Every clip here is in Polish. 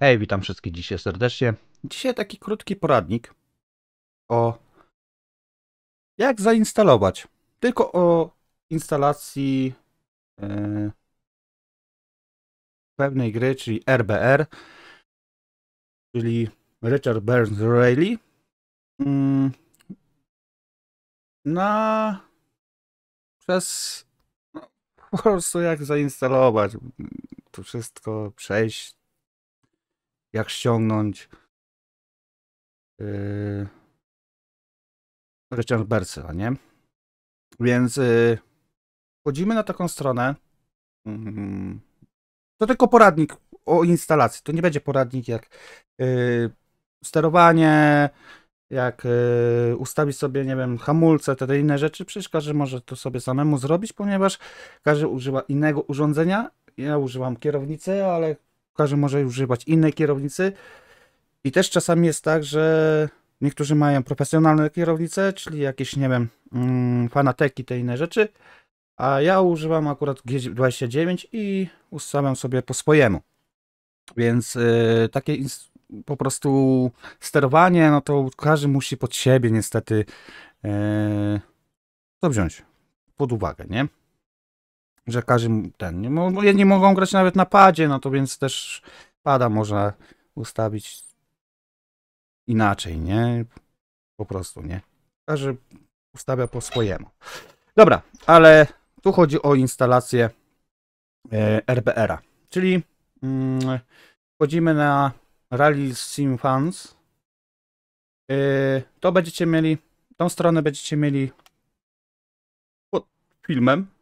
Hej, witam wszystkich dzisiaj serdecznie. Dzisiaj taki krótki poradnik o jak zainstalować. Tylko o instalacji yy, pewnej gry, czyli RBR, czyli Richard Burns Rayleigh. yy, mm, na przez no, po prostu jak zainstalować to wszystko, przejść jak ściągnąć yy, Richard Bercyla, nie? Więc yy, chodzimy na taką stronę. Yy, to tylko poradnik o instalacji. To nie będzie poradnik jak yy, sterowanie, jak y, ustawić sobie, nie wiem, hamulce, te, te inne rzeczy, przecież każdy może to sobie samemu zrobić, ponieważ każdy używa innego urządzenia. Ja używam kierownicy, ale każdy może używać innej kierownicy. I też czasami jest tak, że niektórzy mają profesjonalne kierownice, czyli jakieś, nie wiem, mm, fanateki, te inne rzeczy. A ja używam akurat G29 i ustawiam sobie po swojemu. Więc yy, takie po prostu sterowanie, no to każdy musi pod siebie niestety yy, to wziąć pod uwagę, nie? że każdy ten, nie, jedni mogą grać nawet na padzie, no to więc też pada można ustawić inaczej, nie? Po prostu, nie? Każdy ustawia po swojemu. Dobra, ale tu chodzi o instalację e, RBR-a, czyli mm, wchodzimy na Rally Sim Fans. E, to będziecie mieli, tą stronę będziecie mieli pod filmem,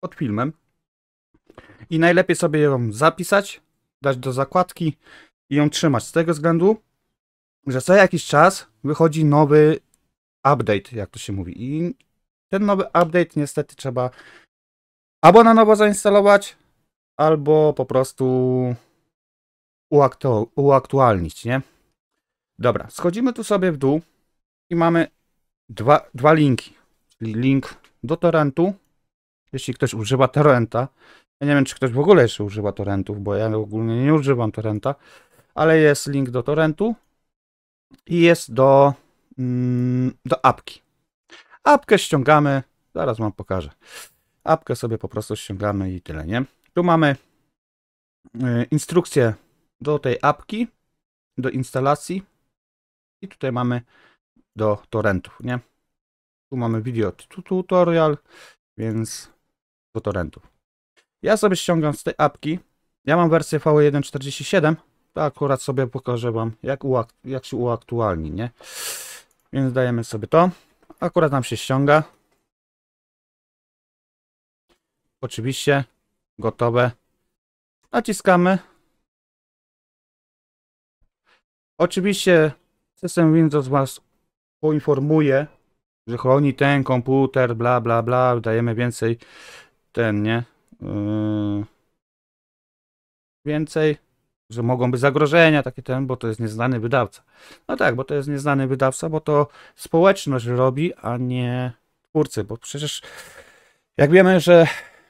pod filmem. I najlepiej sobie ją zapisać, dać do zakładki i ją trzymać z tego względu, że co jakiś czas wychodzi nowy update, jak to się mówi. I ten nowy update niestety trzeba albo na nowo zainstalować, albo po prostu uaktu uaktualnić, nie? Dobra, schodzimy tu sobie w dół i mamy dwa, dwa linki, link do torrentu jeśli ktoś używa torrenta. Ja nie wiem, czy ktoś w ogóle jeszcze używa torrentów, bo ja ogólnie nie używam torrenta, ale jest link do torrentu i jest do, mm, do apki. Apkę ściągamy, zaraz wam pokażę. Apkę sobie po prostu ściągamy i tyle, nie? Tu mamy y, instrukcję do tej apki, do instalacji i tutaj mamy do torrentów, nie? Tu mamy video tutorial, więc torrentów. Ja sobie ściągam z tej apki. Ja mam wersję V1.47. E to akurat sobie pokażę Wam, jak, jak się uaktualni, nie? Więc dajemy sobie to. Akurat nam się ściąga. Oczywiście. Gotowe. Naciskamy. Oczywiście system Windows Was poinformuje, że chroni ten komputer, bla, bla, bla. Dajemy więcej ten, nie? Yy... Więcej, że mogą być zagrożenia, takie ten, bo to jest nieznany wydawca. No tak, bo to jest nieznany wydawca, bo to społeczność robi, a nie twórcy, bo przecież jak wiemy, że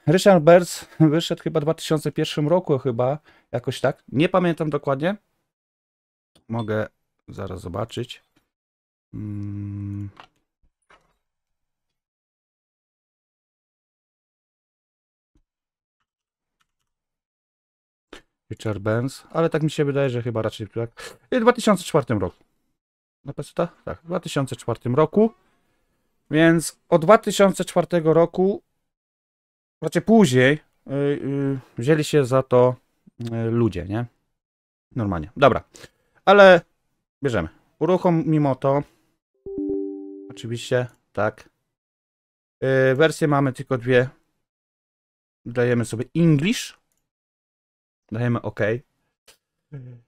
Richard Berz wyszedł chyba w 2001 roku, chyba jakoś tak. Nie pamiętam dokładnie. Mogę zaraz zobaczyć. Hmm. Richard Benz, ale tak mi się wydaje, że chyba raczej tak. W 2004 roku. Na PC? Tak, w 2004 roku. Więc od 2004 roku, raczej później, yy, yy, wzięli się za to yy, ludzie, nie? Normalnie. Dobra, ale bierzemy. Uruchom mimo to. Oczywiście, tak. Yy, wersje mamy tylko dwie. Dajemy sobie English Dajemy OK. Mhm.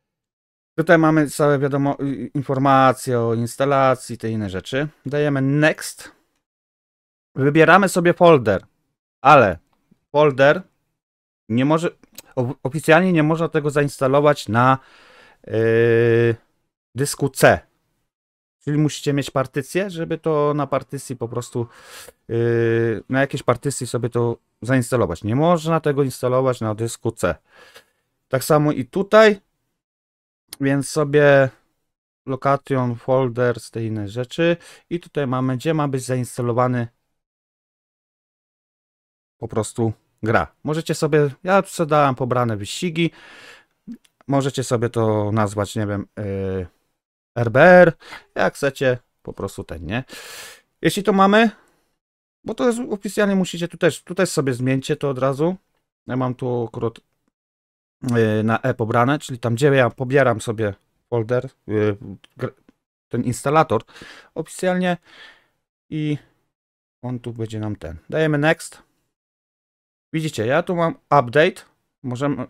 Tutaj mamy całe wiadomo informacje o instalacji, te inne rzeczy. Dajemy Next. Wybieramy sobie folder, ale folder nie może, oficjalnie nie można tego zainstalować na yy, dysku C. Czyli musicie mieć partycję, żeby to na partycji po prostu, yy, na jakiejś partycji sobie to zainstalować. Nie można tego instalować na dysku C. Tak samo i tutaj, więc sobie location, folders, te inne rzeczy i tutaj mamy, gdzie ma być zainstalowany po prostu gra. Możecie sobie, ja sprzedałem pobrane wyścigi, możecie sobie to nazwać, nie wiem, yy, RBR, jak chcecie, po prostu ten, nie? Jeśli to mamy, bo to jest oficjalnie musicie tu też, tu też sobie zmieńcie to od razu. Ja mam tu akurat Y, na E pobrane, czyli tam gdzie ja pobieram sobie folder, y, ten instalator oficjalnie i on tu będzie nam ten. Dajemy next. Widzicie, ja tu mam update. Możemy,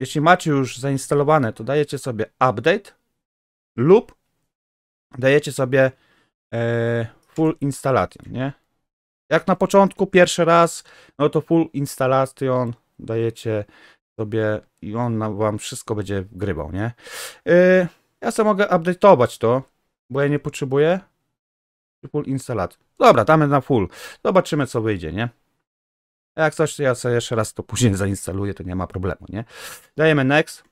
jeśli macie już zainstalowane, to dajecie sobie update lub dajecie sobie e, full installation, nie? Jak na początku, pierwszy raz, no to full installation dajecie sobie i on wam wszystko będzie grybał, nie? Y, ja sobie mogę update'ować to, bo ja nie potrzebuję. Full instalat. Dobra, damy na full. Zobaczymy, co wyjdzie, nie? Jak coś, ja sobie jeszcze raz to później zainstaluję, to nie ma problemu, nie? Dajemy next.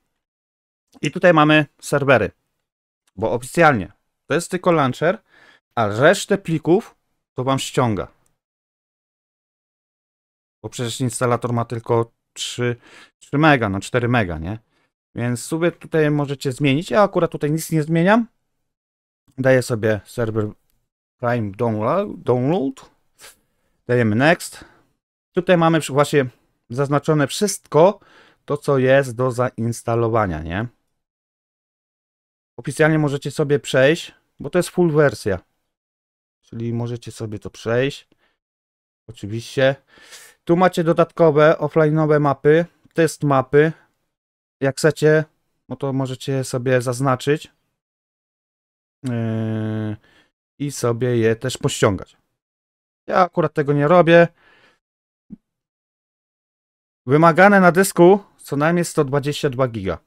I tutaj mamy serwery. Bo oficjalnie to jest tylko launcher, a resztę plików to wam ściąga. Bo przecież instalator ma tylko 3, 3 mega, no 4 mega, nie? Więc sobie tutaj możecie zmienić. Ja akurat tutaj nic nie zmieniam. Daję sobie serwer Prime Download. Dajemy Next. Tutaj mamy właśnie zaznaczone wszystko to, co jest do zainstalowania, nie? Oficjalnie możecie sobie przejść, bo to jest full wersja. Czyli możecie sobie to przejść. Oczywiście. Tu macie dodatkowe offline'owe mapy, test mapy. Jak chcecie, no to możecie sobie zaznaczyć yy, i sobie je też pościągać. Ja akurat tego nie robię. Wymagane na dysku co najmniej 122 giga.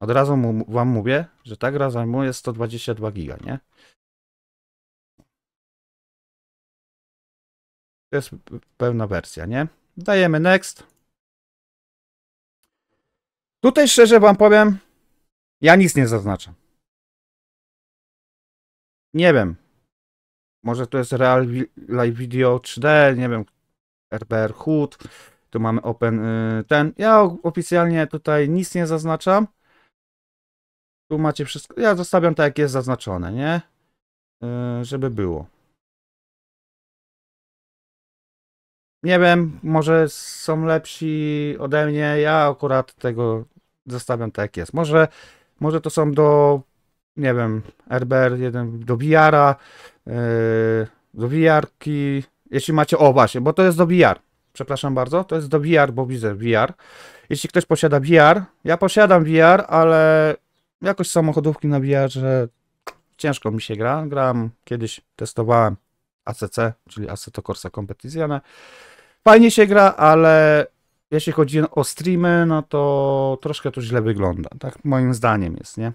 Od razu mu, wam mówię, że ta gra zajmuje 122 giga, nie? To jest pełna wersja, nie? Dajemy next. Tutaj szczerze wam powiem, ja nic nie zaznaczam. Nie wiem. Może to jest Real Live Video 3D, nie wiem, RBR HUD, tu mamy Open y, ten. Ja oficjalnie tutaj nic nie zaznaczam. Tu macie wszystko, ja zostawiam tak jak jest zaznaczone, nie? Y, żeby było. nie wiem, może są lepsi ode mnie. Ja akurat tego zostawiam tak jak jest. Może, może to są do, nie wiem, RBR 1, do VR-a, yy, do VR-ki. Jeśli macie, o właśnie, bo to jest do VR. Przepraszam bardzo, to jest do VR, bo widzę VR. Jeśli ktoś posiada VR, ja posiadam VR, ale jakoś samochodówki na VR-ze ciężko mi się gra. Gram, kiedyś testowałem ACC, czyli Assetto Corsa Competizione. Fajnie się gra, ale jeśli chodzi o streamy, no to troszkę to źle wygląda. Tak moim zdaniem jest, nie?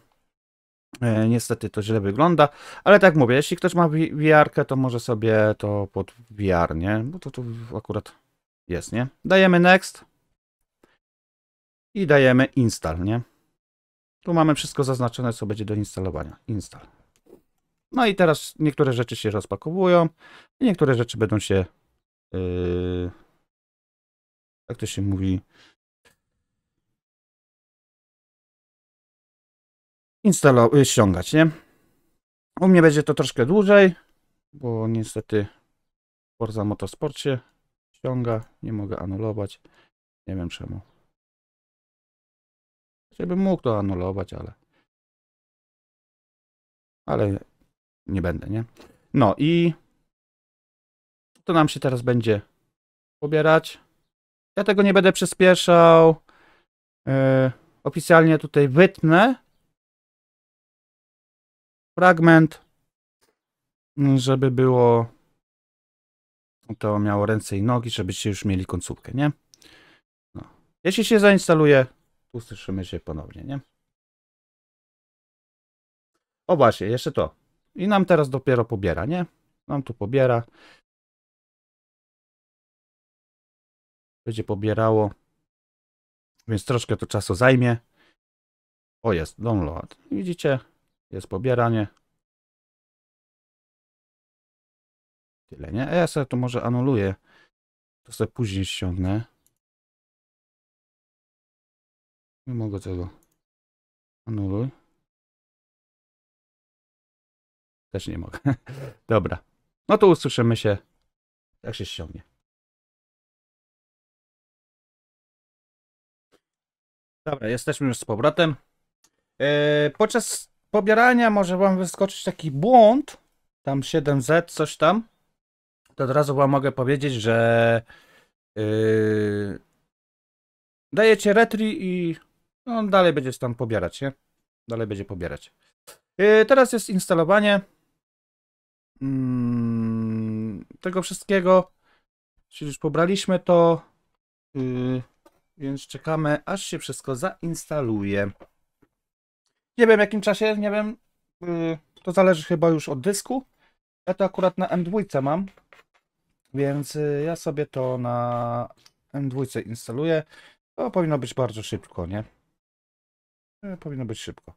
E, niestety to źle wygląda, ale tak mówię, jeśli ktoś ma wiarkę, to może sobie to pod VR, nie? Bo to tu akurat jest, nie? Dajemy next i dajemy install, nie? Tu mamy wszystko zaznaczone, co będzie do instalowania. Install. No i teraz niektóre rzeczy się rozpakowują, niektóre rzeczy będą się Yy, jak to się mówi? Instalować, y, ściągać, nie? U mnie będzie to troszkę dłużej, bo niestety Forza Motorsport się ściąga, nie mogę anulować, nie wiem czemu. Chciałbym mógł to anulować, ale... Ale nie będę, nie? No i to nam się teraz będzie pobierać. Ja tego nie będę przyspieszał. Yy, oficjalnie tutaj wytnę fragment, żeby było to miało ręce i nogi, żebyście już mieli końcówkę, nie? No. Jeśli się zainstaluje, usłyszymy się ponownie, nie? O właśnie, jeszcze to. I nam teraz dopiero pobiera, nie? Nam tu pobiera. będzie pobierało, więc troszkę to czasu zajmie. O, jest download. Widzicie, jest pobieranie. Tyle, nie? A ja sobie to może anuluję. To sobie później ściągnę. Nie mogę tego. Anuluj. Też nie mogę. Dobra. No to usłyszymy się, jak się ściągnie. Dobra, jesteśmy już z powrotem. Yy, podczas pobierania może wam wyskoczyć taki błąd, tam 7Z, coś tam. To od razu wam mogę powiedzieć, że yy, dajecie retri i on no, dalej będzie tam pobierać, nie? Dalej będzie pobierać. Yy, teraz jest instalowanie mm, tego wszystkiego. Czyli już pobraliśmy to. Yy, więc czekamy, aż się wszystko zainstaluje. Nie wiem, jakim czasie, nie wiem. Y, to zależy chyba już od dysku. Ja to akurat na M2 mam, więc y, ja sobie to na M2 instaluję. To powinno być bardzo szybko, nie? Y, powinno być szybko.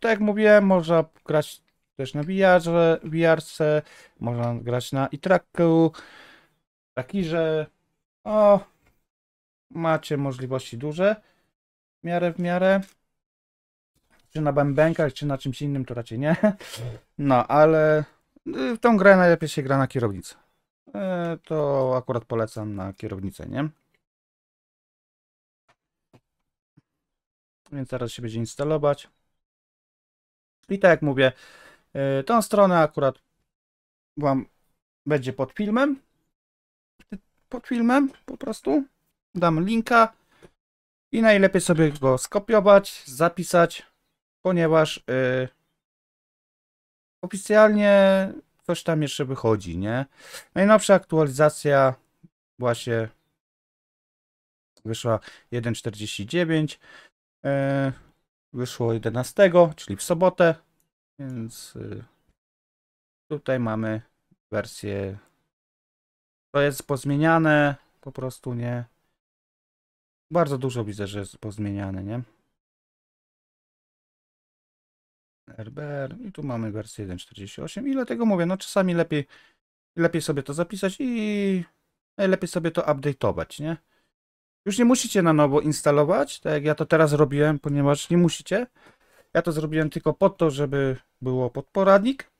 tak jak mówiłem, można grać też na VR, VR można grać na e-tracku. Taki, że o, macie możliwości duże w miarę w miarę. Czy na bębenkach, czy na czymś innym, to raczej nie. No, ale y, tą grę najlepiej się gra na kierownicę. E, to akurat polecam na kierownicę, nie? Więc zaraz się będzie instalować. I tak jak mówię, y, tą stronę akurat Wam będzie pod filmem pod filmem po prostu. Dam linka i najlepiej sobie go skopiować, zapisać, ponieważ yy, oficjalnie coś tam jeszcze wychodzi, nie? Najnowsza aktualizacja właśnie wyszła 1.49, yy, wyszło 11, czyli w sobotę, więc yy, tutaj mamy wersję to jest pozmieniane, po prostu nie. Bardzo dużo widzę, że jest pozmieniane, nie? RBR i tu mamy wersję 1.48 i dlatego mówię, no czasami lepiej, lepiej sobie to zapisać i najlepiej sobie to update'ować, nie? Już nie musicie na nowo instalować, tak jak ja to teraz robiłem, ponieważ nie musicie. Ja to zrobiłem tylko po to, żeby było podporadnik.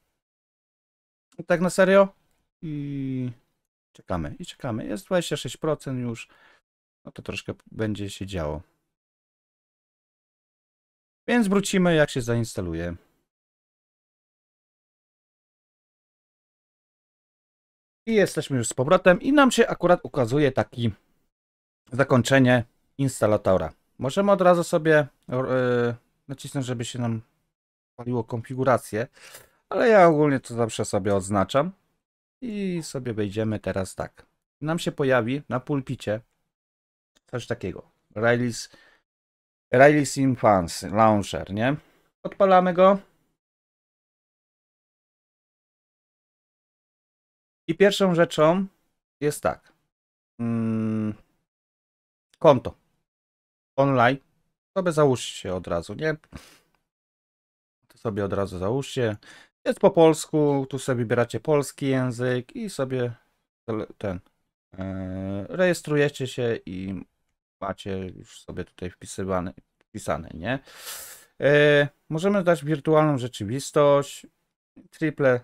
Tak na serio. I Czekamy i czekamy. Jest 26% już. No to troszkę będzie się działo. Więc wrócimy, jak się zainstaluje. I jesteśmy już z powrotem i nam się akurat ukazuje taki zakończenie instalatora. Możemy od razu sobie yy, nacisnąć, żeby się nam paliło konfigurację, ale ja ogólnie to zawsze sobie odznaczam. I sobie wejdziemy teraz tak. Nam się pojawi na pulpicie coś takiego. Riley's, Riley's Infants Launcher, nie? Odpalamy go. I pierwszą rzeczą jest tak. Mm, konto online. Sobie załóżcie od razu, nie? To sobie od razu załóżcie. Jest po polsku, tu sobie wybieracie polski język i sobie ten e, rejestrujecie się i macie już sobie tutaj wpisywane, wpisane, nie? E, możemy dać wirtualną rzeczywistość, triple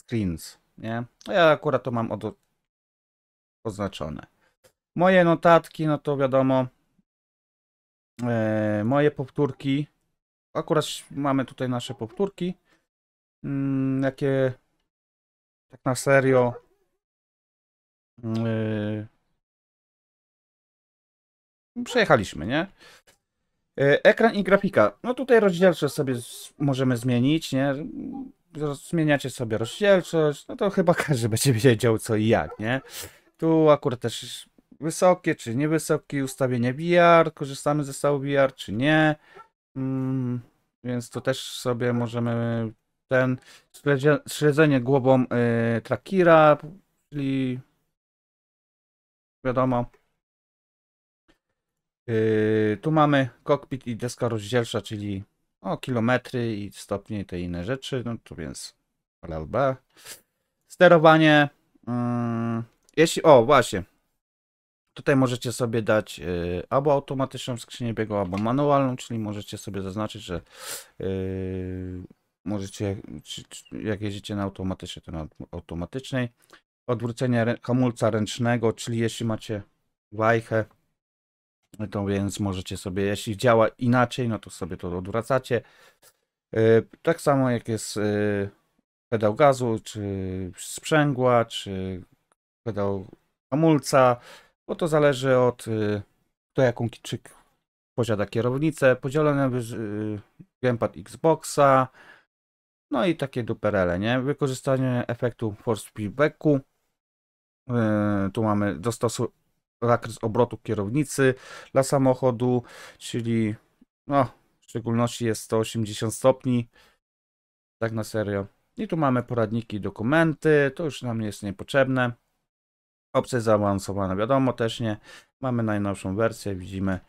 screens, nie? No ja akurat to mam od, oznaczone. Moje notatki, no to wiadomo, e, moje powtórki, akurat mamy tutaj nasze powtórki, mm, jakie tak na serio yy, przejechaliśmy, nie? Yy, ekran i grafika. No tutaj rozdzielczość sobie możemy zmienić, nie? Zmieniacie sobie rozdzielczość, no to chyba każdy będzie wiedział co i jak, nie? Tu akurat też wysokie czy niewysokie ustawienie VR, korzystamy ze stału VR czy nie. Mm, więc to też sobie możemy ten śledzenie głową y, Trakira, czyli wiadomo. Y, tu mamy kokpit i deska rozdzielcza, czyli o kilometry i stopnie i te inne rzeczy, no to więc LLB. Sterowanie. Y, jeśli, o właśnie, Tutaj możecie sobie dać y, albo automatyczną skrzynię biegu, albo manualną, czyli możecie sobie zaznaczyć, że y, możecie, czy, czy, jak jeździcie na automatycznej, to na automatycznej. Odwrócenie rę, hamulca ręcznego, czyli jeśli macie wajchę, to więc możecie sobie, jeśli działa inaczej, no to sobie to odwracacie. Yy, tak samo jak jest yy, pedał gazu, czy sprzęgła, czy pedał hamulca, bo to zależy od yy, to jaką czy posiada kierownicę, podzielone y, gempad Xboxa, no i takie duperele, nie? Wykorzystanie efektu force feedbacku. Yy, tu mamy dostosuj zakres obrotu kierownicy dla samochodu, czyli no, w szczególności jest 180 stopni. Tak na serio. I tu mamy poradniki, dokumenty, to już nam jest niepotrzebne. Opcje zaawansowane, wiadomo, też nie. Mamy najnowszą wersję, widzimy.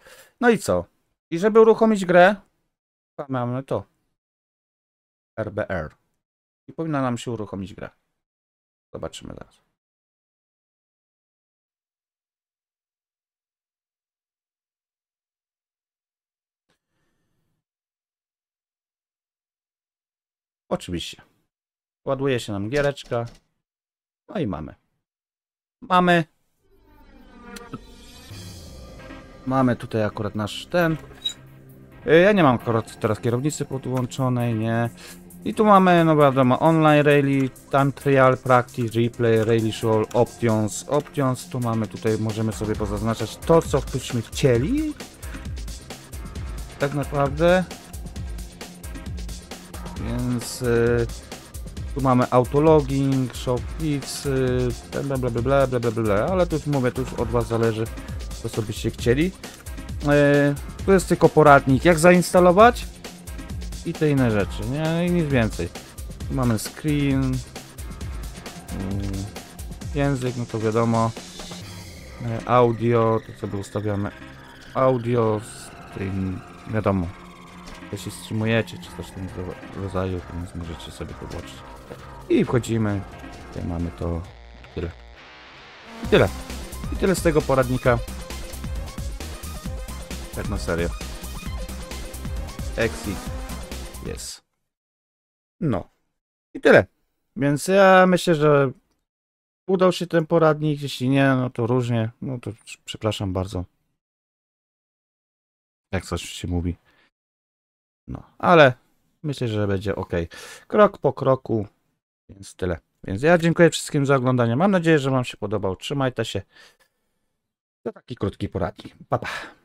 No i co? I żeby uruchomić grę, mamy to. RBR. I powinna nam się uruchomić gra. Zobaczymy zaraz. Oczywiście. Ładuje się nam giereczka. No i mamy. Mamy. Mamy tutaj akurat nasz ten. Y, ja nie mam akurat teraz kierownicy podłączonej, nie. I tu mamy, no wiadomo, online rally, time trial, practice, replay, rally show, options, options. Tu mamy, tutaj możemy sobie pozaznaczać to, co byśmy chcieli. Tak naprawdę. Więc y, tu mamy autologging, shop leads, bla bla bla bla bla bla ale tu już mówię, to już od Was zależy, co sobie byście chcieli. Y, tu jest tylko poradnik, jak zainstalować i te inne rzeczy, nie? I nic więcej. Tu mamy screen, mm, język, no to wiadomo, e, audio, to sobie ustawiamy audio z tym, wiadomo, jeśli streamujecie czy coś w tym rodzaju, to możecie sobie to włączyć. I wchodzimy, tutaj mamy to, tyle. I tyle. I tyle z tego poradnika. Tak na serio. Exit jest. No. I tyle. Więc ja myślę, że udał się ten poradnik. Jeśli nie, no to różnie. No to przepraszam bardzo. Jak coś się mówi. No, ale myślę, że będzie ok. Krok po kroku. Więc tyle. Więc ja dziękuję wszystkim za oglądanie. Mam nadzieję, że Wam się podobał. Trzymajcie się. To taki krótki poradnik. Pa, pa.